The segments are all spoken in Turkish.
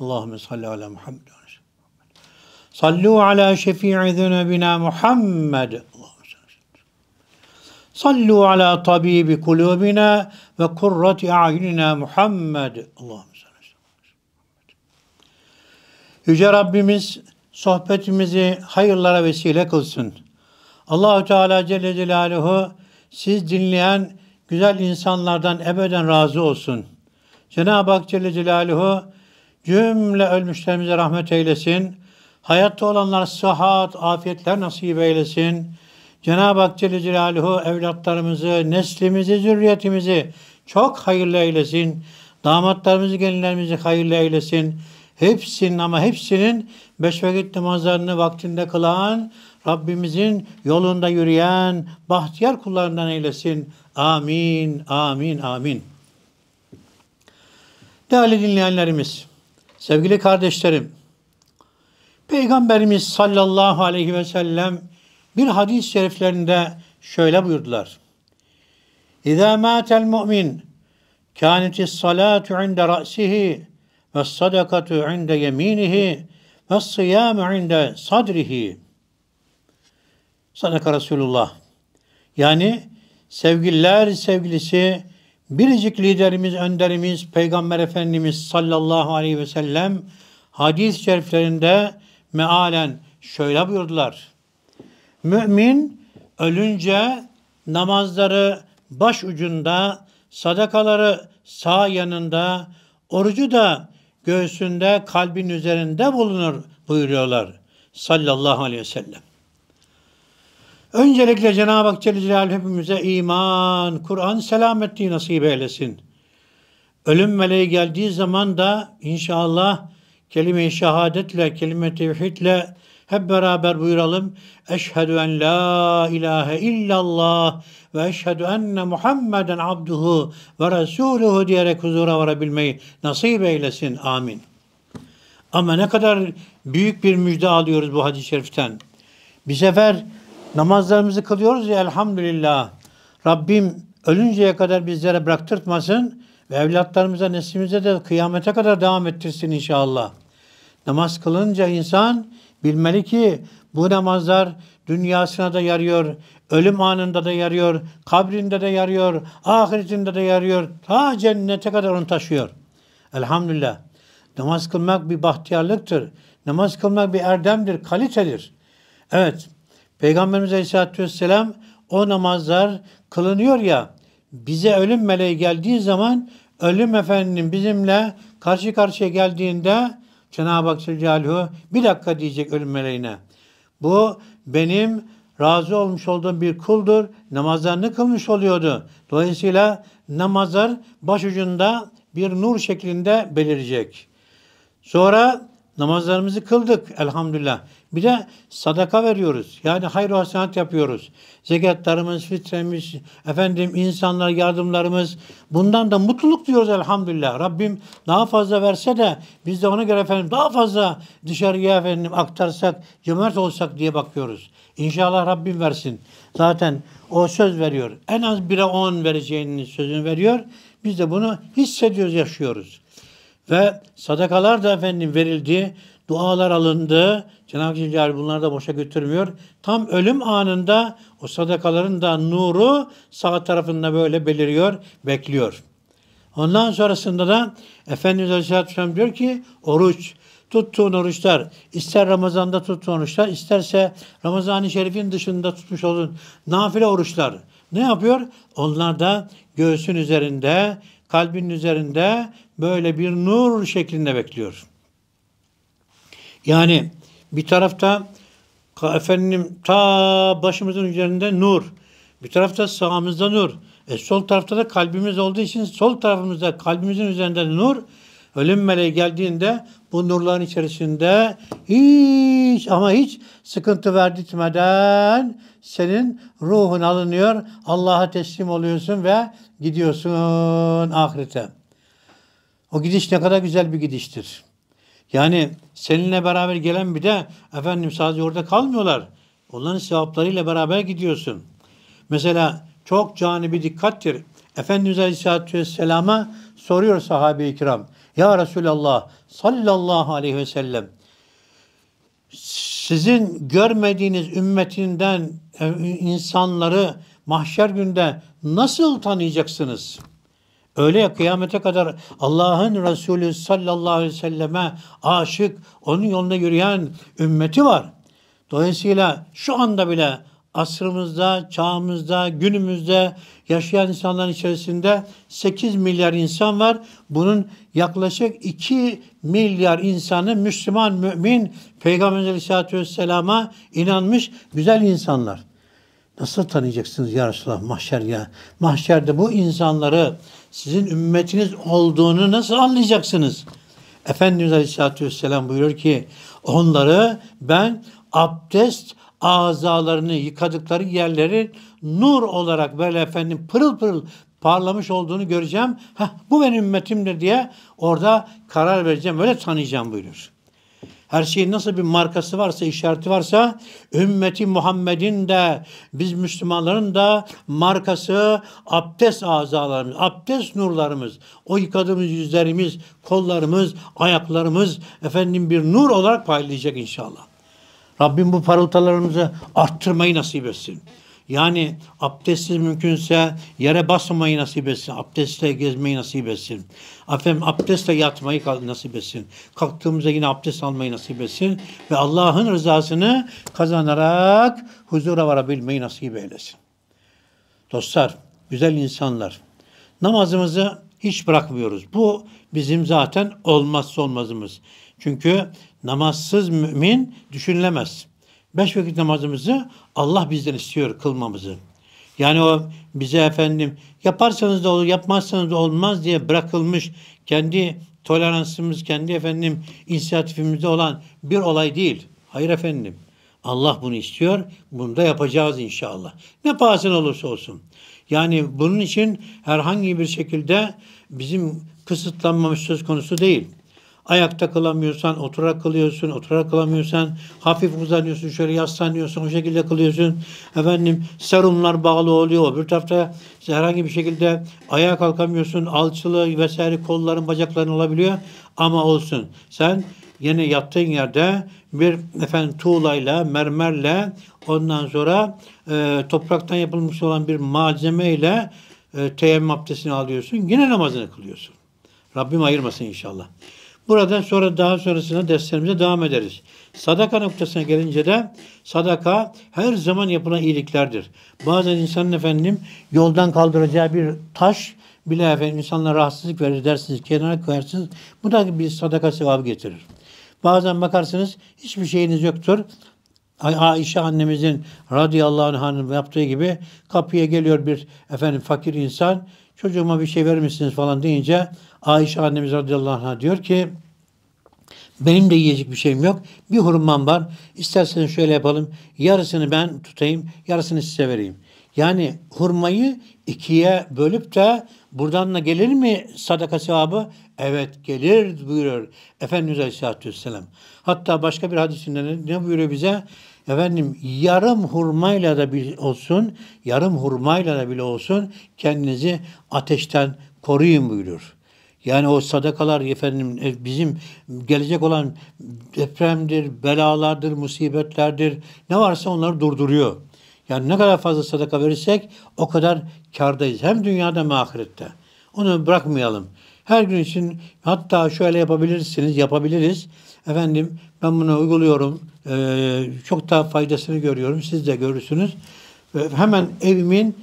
Allahümme salli ala Muhammed. Sallu ala şefii zunubina Muhammed. Sallu ala tabibi kulubina ve kurrati aynina Muhammed. Allahümme Yüce Rabbimiz sohbetimizi hayırlara vesile kılsın. Allahu Teala Celle Celaluhu siz dinleyen güzel insanlardan ebeden razı olsun. Cenab-ı Hak Celle Celaluhu Cümle ölmüşlerimize rahmet eylesin. Hayatta olanlar sıhhat, afiyetler nasip eylesin. Cenab-ı Hak Celle Celaluhu evlatlarımızı, neslimizi, zürriyetimizi çok hayırlı eylesin. Damatlarımızı, gelinlerimizi hayırlı eylesin. Hepsinin ama hepsinin beş vakit namazlarını vaktinde kılan, Rabbimizin yolunda yürüyen bahtiyar kullarından eylesin. Amin, amin, amin. Değerli dinleyenlerimiz, Sevgili kardeşlerim, Peygamberimiz sallallahu aleyhi ve sellem bir hadis-i şeriflerinde şöyle buyurdular. İza matel mu'min kânetis salatu inde ra'sihi ve sadakatu inde yeminihi ve sıyamu inde sadrihi. Sadaka Resulullah. Yani sevgililer sevgilisi Biricik liderimiz, önderimiz, Peygamber Efendimiz sallallahu aleyhi ve sellem hadis-i şeriflerinde mealen şöyle buyurdular. Mümin ölünce namazları baş ucunda, sadakaları sağ yanında, orucu da göğsünde, kalbin üzerinde bulunur buyuruyorlar sallallahu aleyhi ve sellem. Öncelikle Cenab-ı Hak Celle Celaluhu hepimize iman, Kur'an selametliği nasip eylesin. Ölüm meleği geldiği zaman da inşallah kelime-i şehadetle, kelime-i tevhidle hep beraber buyuralım. Eşhedü en la ilahe illallah ve eşhedü enne Muhammeden abduhu ve resuluhu diyerek huzura varabilmeyi nasip eylesin. Amin. Ama ne kadar büyük bir müjde alıyoruz bu hadis-i şeriften. Bir sefer Namazlarımızı kılıyoruz ya elhamdülillah. Rabbim ölünceye kadar bizlere bıraktırtmasın ve evlatlarımıza, neslimize de kıyamete kadar devam ettirsin inşallah. Namaz kılınca insan bilmeli ki bu namazlar dünyasına da yarıyor, ölüm anında da yarıyor, kabrinde de yarıyor, ahiretinde de yarıyor, ta cennete kadar onu taşıyor. Elhamdülillah. Namaz kılmak bir bahtiyarlıktır. Namaz kılmak bir erdemdir, kalitedir. Evet, Peygamberimiz Aleyhisselatü Vesselam o namazlar kılınıyor ya bize ölüm meleği geldiği zaman ölüm efendinin bizimle karşı karşıya geldiğinde Cenab-ı Hak Celaluhu bir dakika diyecek ölüm meleğine. Bu benim razı olmuş olduğum bir kuldur. Namazlarını kılmış oluyordu. Dolayısıyla namazlar başucunda bir nur şeklinde belirecek. Sonra namazlarımızı kıldık elhamdülillah. Bir de sadaka veriyoruz. Yani hayır hasenat yapıyoruz. Zekatlarımız, fitremiz, efendim insanlar yardımlarımız. Bundan da mutluluk diyoruz elhamdülillah. Rabbim daha fazla verse de biz de ona göre efendim daha fazla dışarıya efendim aktarsak, cömert olsak diye bakıyoruz. İnşallah Rabbim versin. Zaten o söz veriyor. En az 1'e on vereceğini sözünü veriyor. Biz de bunu hissediyoruz, yaşıyoruz. Ve sadakalar da efendim verildi Dualar alındı. Cenab-ı Zülcelal bunları da boşa götürmüyor. Tam ölüm anında o sadakaların da nuru sağ tarafında böyle beliriyor, bekliyor. Ondan sonrasında da Efendimiz Aleyhisselatü Vesselam diyor ki oruç, tuttuğun oruçlar, ister Ramazan'da tuttuğun oruçlar, isterse Ramazan-ı Şerif'in dışında tutmuş olduğun nafile oruçlar. Ne yapıyor? Onlar da göğsün üzerinde, kalbin üzerinde böyle bir nur şeklinde bekliyor. Yani bir tarafta efendim ta başımızın üzerinde nur. Bir tarafta sağımızda nur. E sol tarafta da kalbimiz olduğu için sol tarafımızda kalbimizin üzerinde nur. Ölüm meleği geldiğinde bu nurların içerisinde hiç ama hiç sıkıntı verdirtmeden senin ruhun alınıyor. Allah'a teslim oluyorsun ve gidiyorsun ahirete. O gidiş ne kadar güzel bir gidiştir. Yani seninle beraber gelen bir de efendim sadece orada kalmıyorlar. Onların sevaplarıyla beraber gidiyorsun. Mesela çok cani bir dikkattir. Efendimiz Aleyhisselatü Vesselam'a soruyor sahabe-i kiram. Ya Resulallah sallallahu aleyhi ve sellem sizin görmediğiniz ümmetinden e, insanları mahşer günde nasıl tanıyacaksınız?'' Öyle ya kıyamete kadar Allah'ın Resulü sallallahu aleyhi ve selleme aşık, onun yolunda yürüyen ümmeti var. Dolayısıyla şu anda bile asrımızda, çağımızda, günümüzde yaşayan insanların içerisinde 8 milyar insan var. Bunun yaklaşık 2 milyar insanı Müslüman, mümin, Peygamber Aleyhisselatü Vesselam'a inanmış güzel insanlar. Nasıl tanıyacaksınız ya Resulallah mahşer ya? Mahşerde bu insanları sizin ümmetiniz olduğunu nasıl anlayacaksınız? Efendimiz Aleyhisselatü Vesselam buyuruyor ki onları ben abdest azalarını yıkadıkları yerleri nur olarak böyle efendim pırıl pırıl parlamış olduğunu göreceğim. Heh, bu benim ümmetimdir diye orada karar vereceğim. böyle tanıyacağım buyuruyor her şeyin nasıl bir markası varsa, işareti varsa ümmeti Muhammed'in de biz Müslümanların da markası abdest azalarımız, abdest nurlarımız, o yıkadığımız yüzlerimiz, kollarımız, ayaklarımız efendim bir nur olarak paylaşacak inşallah. Rabbim bu parıltalarımızı arttırmayı nasip etsin. Yani abdestsiz mümkünse yere basmayı nasip etsin. Abdestle gezmeyi nasip etsin. Efendim abdestle yatmayı nasip etsin. Kalktığımızda yine abdest almayı nasip etsin. Ve Allah'ın rızasını kazanarak huzura varabilmeyi nasip eylesin. Dostlar, güzel insanlar. Namazımızı hiç bırakmıyoruz. Bu bizim zaten olmazsa olmazımız. Çünkü namazsız mümin düşünülemez beş vakit namazımızı Allah bizden istiyor kılmamızı. Yani o bize efendim yaparsanız da olur, yapmazsanız da olmaz diye bırakılmış kendi toleransımız, kendi efendim inisiyatifimizde olan bir olay değil. Hayır efendim. Allah bunu istiyor. Bunu da yapacağız inşallah. Ne pahasına olursa olsun. Yani bunun için herhangi bir şekilde bizim kısıtlanmamış söz konusu değil. Ayakta kılamıyorsan oturarak kılıyorsun. Oturarak kılamıyorsan hafif uzanıyorsun. Şöyle yaslanıyorsun. O şekilde kılıyorsun. Efendim serumlar bağlı oluyor. Öbür tarafta herhangi bir şekilde ayağa kalkamıyorsun. Alçılı vesaire kolların bacakların olabiliyor. Ama olsun. Sen yine yattığın yerde bir efendim tuğlayla, mermerle ondan sonra e, topraktan yapılmış olan bir malzemeyle e, teyemmüm abdestini alıyorsun. Yine namazını kılıyorsun. Rabbim ayırmasın inşallah. Buradan sonra daha sonrasında derslerimize devam ederiz. Sadaka noktasına gelince de sadaka her zaman yapılan iyiliklerdir. Bazen insanın efendim yoldan kaldıracağı bir taş bile efendim insanlara rahatsızlık verir dersiniz, kenara koyarsınız. Bu da bir sadaka sevabı getirir. Bazen bakarsınız hiçbir şeyiniz yoktur. Ayşe annemizin radıyallahu anh'ın yaptığı gibi kapıya geliyor bir efendim fakir insan Çocuğuma bir şey vermişsiniz falan deyince Ayşe annemiz radıyallahu anh'a diyor ki benim de yiyecek bir şeyim yok. Bir hurmam var. İsterseniz şöyle yapalım. Yarısını ben tutayım, yarısını size vereyim. Yani hurmayı ikiye bölüp de buradan da gelir mi sadaka sevabı? Evet gelir buyuruyor Efendimiz Aleyhisselatü Vesselam. Hatta başka bir hadisinde ne buyuruyor bize? efendim yarım hurmayla da bir olsun, yarım hurmayla da bile olsun kendinizi ateşten koruyun buyurur. Yani o sadakalar efendim e, bizim gelecek olan depremdir, belalardır, musibetlerdir ne varsa onları durduruyor. Yani ne kadar fazla sadaka verirsek o kadar kardayız. Hem dünyada hem ahirette. Onu bırakmayalım. Her gün için hatta şöyle yapabilirsiniz, yapabiliriz. Efendim ben bunu uyguluyorum. E, çok daha faydasını görüyorum. Siz de görürsünüz. E, hemen evimin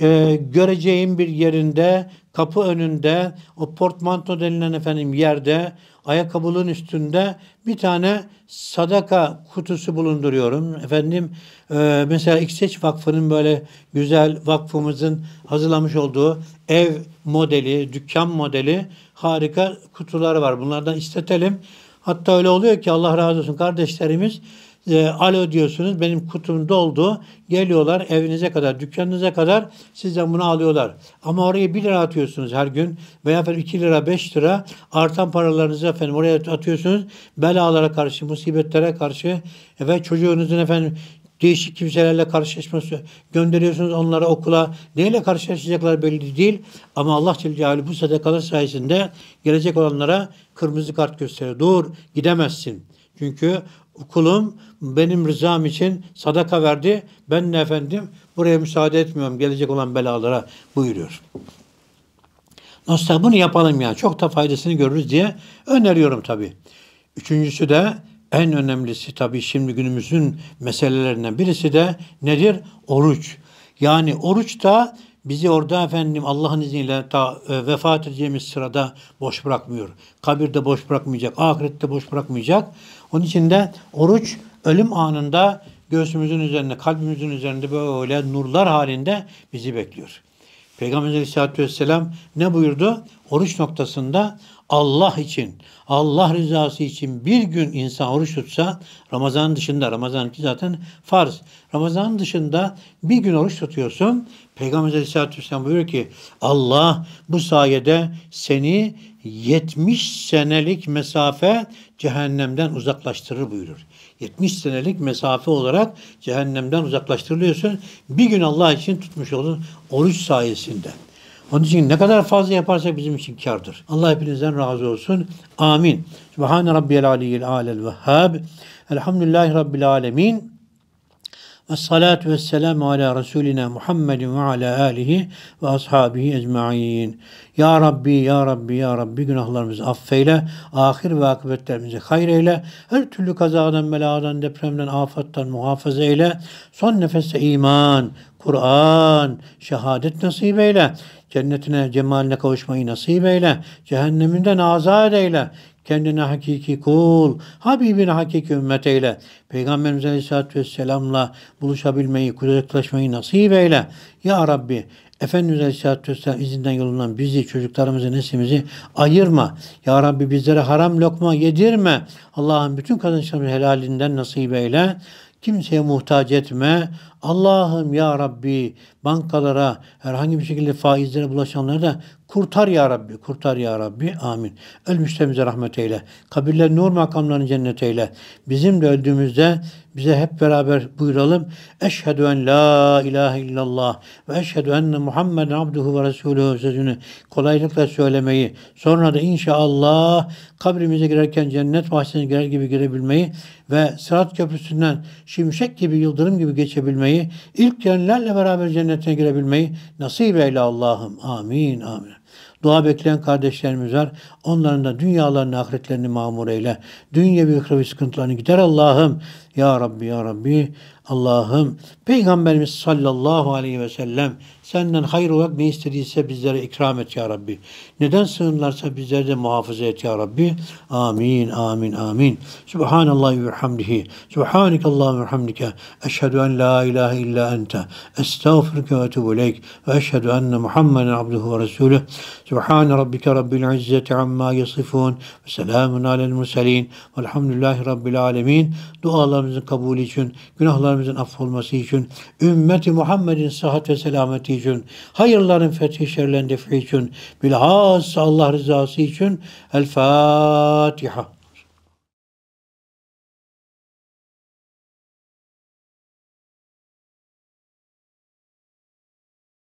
e, göreceğim bir yerinde, kapı önünde, o portmanto denilen efendim yerde, ayakkabının üstünde bir tane sadaka kutusu bulunduruyorum. Efendim e, mesela İkseç Vakfı'nın böyle güzel vakfımızın hazırlamış olduğu ev modeli, dükkan modeli harika kutular var. Bunlardan istetelim. Hatta öyle oluyor ki Allah razı olsun kardeşlerimiz e, alo diyorsunuz benim kutum doldu. Geliyorlar evinize kadar, dükkanınıza kadar sizden bunu alıyorlar. Ama oraya 1 lira atıyorsunuz her gün veya efendim 2 lira, 5 lira artan paralarınızı efendim oraya atıyorsunuz. Belalara karşı, musibetlere karşı ve çocuğunuzun efendim değişik kimselerle karşılaşması gönderiyorsunuz onlara okula. Neyle karşılaşacaklar belli değil. Ama Allah Teala bu sadakalar sayesinde gelecek olanlara kırmızı kart gösteriyor. Dur gidemezsin. Çünkü okulum benim rızam için sadaka verdi. Ben ne efendim buraya müsaade etmiyorum gelecek olan belalara buyuruyor. Dostlar bunu yapalım ya. Çok da faydasını görürüz diye öneriyorum tabii. Üçüncüsü de en önemlisi tabii şimdi günümüzün meselelerinden birisi de nedir? Oruç. Yani oruç da bizi orada efendim Allah'ın izniyle ta e, vefat edeceğimiz sırada boş bırakmıyor. Kabirde boş bırakmayacak, ahirette boş bırakmayacak. Onun için de oruç ölüm anında göğsümüzün üzerinde, kalbimizin üzerinde böyle nurlar halinde bizi bekliyor. Peygamber Aleyhisselatü Vesselam ne buyurdu? Oruç noktasında Allah için, Allah rızası için bir gün insan oruç tutsa Ramazan dışında, Ramazan ki zaten farz. Ramazan dışında bir gün oruç tutuyorsun. Peygamber Aleyhisselatü Vesselam buyuruyor ki Allah bu sayede seni 70 senelik mesafe cehennemden uzaklaştırır buyurur. 70 senelik mesafe olarak cehennemden uzaklaştırılıyorsun. Bir gün Allah için tutmuş olun oruç sayesinden. Onun için ne kadar fazla yaparsak bizim için kardır. Allah hepinizden razı olsun. Amin. Subhan rabbiyal aliyil alel vehhab. Elhamdülillahi rabbil alemin. Ve salatu ve selamu ala Resulina Muhammedin ve ala alihi ve ashabihi ecma'in. Ya Rabbi, Ya Rabbi, Ya Rabbi günahlarımızı affeyle, ahir ve akıbetlerimizi hayır eyle, her türlü kazadan, beladan, depremden, afattan muhafaza eyle, son nefeste iman, Kur'an, şehadet nasip eyle, cennetine, cemaline kavuşmayı nasip eyle, cehenneminden azat eyle, Kendine hakiki kul, Habibine hakiki ümmet eyle. Peygamberimiz Aleyhisselatü Vesselam'la buluşabilmeyi, kudretleşmeyi nasip eyle. Ya Rabbi, Efendimiz Aleyhisselatü Vesselam izinden yolundan bizi, çocuklarımızı, neslimizi ayırma. Ya Rabbi bizlere haram lokma yedirme. Allah'ın bütün kazançlarımızı helalinden nasip eyle kimseye muhtaç etme. Allah'ım ya Rabbi bankalara herhangi bir şekilde faizlere bulaşanları da Kurtar ya Rabbi, kurtar ya Rabbi. Amin. Ölmüşlerimize rahmet eyle. Kabirler nur makamlarını cennet eyle. Bizim de öldüğümüzde bize hep beraber buyuralım. Eşhedü en la ilahe illallah ve eşhedü enne Muhammeden abduhu ve resulühü sözünü kolaylıkla söylemeyi, sonra da inşallah kabrimize girerken cennet bahçesine girer gibi girebilmeyi ve sırat köprüsünden şimşek gibi, yıldırım gibi geçebilmeyi, ilk girenlerle beraber cennetine girebilmeyi nasip eyle Allah'ım. Amin, amin. Dua bekleyen kardeşlerimiz var. Onların da dünyalarını, ahiretlerini mamur eyle. Dünyevi ve sıkıntılarını gider Allah'ım. Ya Rabbi Ya Rabbi Allah'ım Peygamberimiz sallallahu aleyhi ve sellem senden hayır olarak ne istediyse bizlere ikram et Ya Rabbi. Neden sığınlarsa bizleri de muhafaza et Ya Rabbi. Amin, amin, amin. Subhanallah ve hamdihi. Allah, ve hamdike. Eşhedü en la ilahe illa ente. Estağfirüke ve etubu ileyk. Ve eşhedü enne Muhammeden abduhu ve resulüh. Subhan rabbike rabbil izzeti amma yasifun. Ve selamun alel murselin. Velhamdülillahi rabbil alemin. Dualarım dualarımızın kabulü için, günahlarımızın affolması için, ümmeti Muhammed'in sıhhat ve selameti için, hayırların fethi şerlerin defi için, bilhassa Allah rızası için El Fatiha.